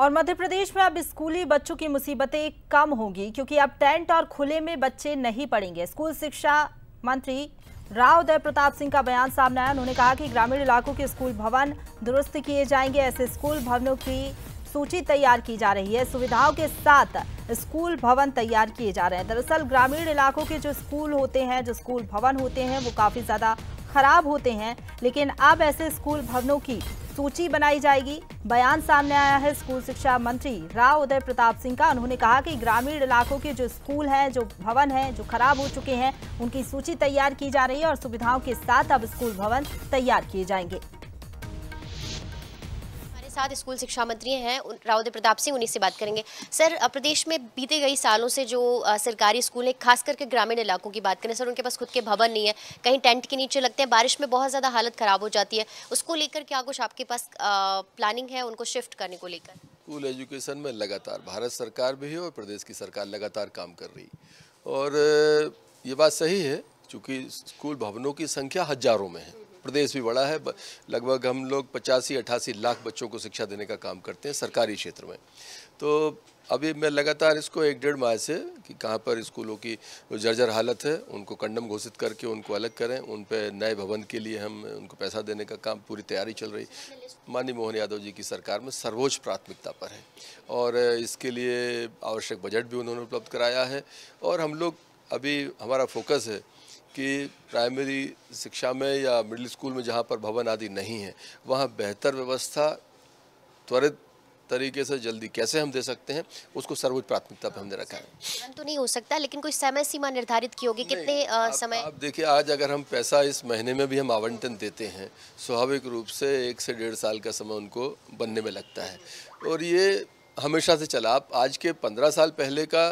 और मध्य प्रदेश में अब स्कूली बच्चों की मुसीबतें कम होंगी क्योंकि अब टेंट और खुले में बच्चे नहीं पढ़ेंगे स्कूल शिक्षा मंत्री राव उदय प्रताप सिंह का बयान सामने आया उन्होंने कहा कि ग्रामीण इलाकों के स्कूल भवन दुरुस्त किए जाएंगे ऐसे स्कूल भवनों की सूची तैयार की जा रही है सुविधाओं के साथ स्कूल भवन तैयार किए जा रहे हैं दरअसल ग्रामीण इलाकों के जो स्कूल होते हैं जो स्कूल भवन होते हैं वो काफ़ी ज़्यादा खराब होते हैं लेकिन अब ऐसे स्कूल भवनों की सूची बनाई जाएगी बयान सामने आया है स्कूल शिक्षा मंत्री राव उदय प्रताप सिंह का उन्होंने कहा कि ग्रामीण इलाकों के जो स्कूल हैं जो भवन हैं जो खराब हो चुके हैं उनकी सूची तैयार की जा रही है और सुविधाओं के साथ अब स्कूल भवन तैयार किए जाएंगे साथ स्कूल शिक्षा मंत्री हैं रावदेव प्रताप सिंह उन्हीं से बात करेंगे सर प्रदेश में बीते गई सालों से जो सरकारी स्कूल है खास करके ग्रामीण इलाकों की बात करें सर उनके पास खुद के भवन नहीं है कहीं टेंट के नीचे लगते हैं बारिश में बहुत ज़्यादा हालत ख़राब हो जाती है उसको लेकर क्या कुछ आपके पास प्लानिंग है उनको शिफ्ट करने को लेकर स्कूल एजुकेशन में लगातार भारत सरकार भी है और प्रदेश की सरकार लगातार काम कर रही और ये बात सही है चूँकि स्कूल भवनों की संख्या हजारों में है प्रदेश भी बड़ा है लगभग हम लोग पचासी अट्ठासी लाख बच्चों को शिक्षा देने का काम करते हैं सरकारी क्षेत्र में तो अभी मैं लगातार इसको एक डेढ़ माह से कि कहाँ पर स्कूलों की जो जर्जर हालत है उनको कंडम घोषित करके उनको अलग करें उन पर नए भवन के लिए हम उनको पैसा देने का काम पूरी तैयारी चल रही माननीय मोहन यादव जी की सरकार में सर्वोच्च प्राथमिकता पर है और इसके लिए आवश्यक बजट भी उन्होंने उपलब्ध कराया है और हम लोग अभी हमारा फोकस है कि प्राइमरी शिक्षा में या मिडिल स्कूल में जहाँ पर भवन आदि नहीं है वहाँ बेहतर व्यवस्था त्वरित तरीके से जल्दी कैसे हम दे सकते हैं उसको सर्वोच्च प्राथमिकता पर हमने रखा है तो नहीं हो सकता लेकिन कोई समय सीमा निर्धारित की होगी कितने आ, समय आप देखिए आज अगर हम पैसा इस महीने में भी हम आवंटन देते हैं स्वाभाविक रूप से एक से डेढ़ साल का समय उनको बनने में लगता है और ये हमेशा से चला आप आज के पंद्रह साल पहले का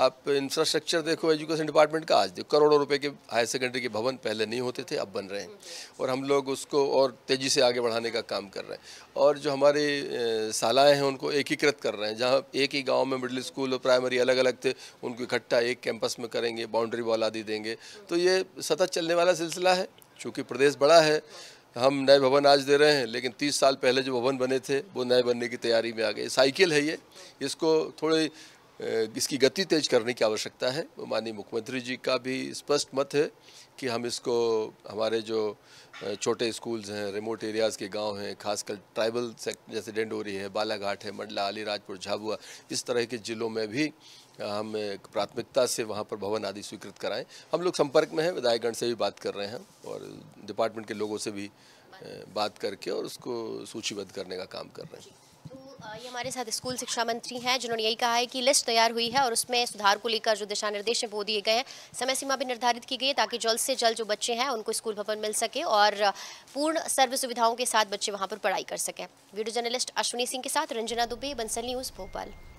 आप इंफ्रास्ट्रक्चर देखो एजुकेशन डिपार्टमेंट का आज देखो करोड़ों रुपए के हायर सेकेंडरी के भवन पहले नहीं होते थे अब बन रहे हैं और हम लोग उसको और तेज़ी से आगे बढ़ाने का काम कर रहे हैं और जो हमारी शालाएँ हैं उनको एकीकृत कर रहे हैं जहाँ एक ही गाँव में मिडिल स्कूल और प्राइमरी अलग अलग थे उनको इकट्ठा एक कैंपस में करेंगे बाउंड्री वॉल आदि देंगे तो ये सतत चलने वाला सिलसिला है चूँकि प्रदेश बड़ा है हम नए भवन आज दे रहे हैं लेकिन 30 साल पहले जो भवन बने थे वो नए बनने की तैयारी में आ गए साइकिल है ये इसको थोड़ी इसकी गति तेज करने की आवश्यकता है माननीय मुख्यमंत्री जी का भी स्पष्ट मत है कि हम इसको हमारे जो छोटे स्कूल्स हैं रिमोट एरियाज़ के गांव हैं खासकर ट्राइबल सेक्टर जैसे डेंडोरी है बालाघाट है मंडला अलीराजपुर झाबुआ इस तरह के ज़िलों में भी हम प्राथमिकता से वहाँ पर भवन आदि स्वीकृत कराएं हम लोग संपर्क में हैं विधायकगण से भी बात कर रहे हैं और डिपार्टमेंट के लोगों से भी बात करके और उसको सूचीबद्ध करने का काम कर रहे हैं ये हमारे साथ स्कूल शिक्षा मंत्री हैं जिन्होंने यही कहा है कि लिस्ट तैयार हुई है और उसमें सुधार को लेकर जो दिशा निर्देश हैं वो दिए गए हैं समय सीमा भी निर्धारित की गई है ताकि जल्द से जल्द जो बच्चे हैं उनको स्कूल भवन मिल सके और पूर्ण सर्व सुविधाओं के साथ बच्चे वहाँ पर पढ़ाई कर सकें वीडियो जर्नलिस्ट अश्विनी सिंह के साथ रंजना दुबे बंसल न्यूज़ भोपाल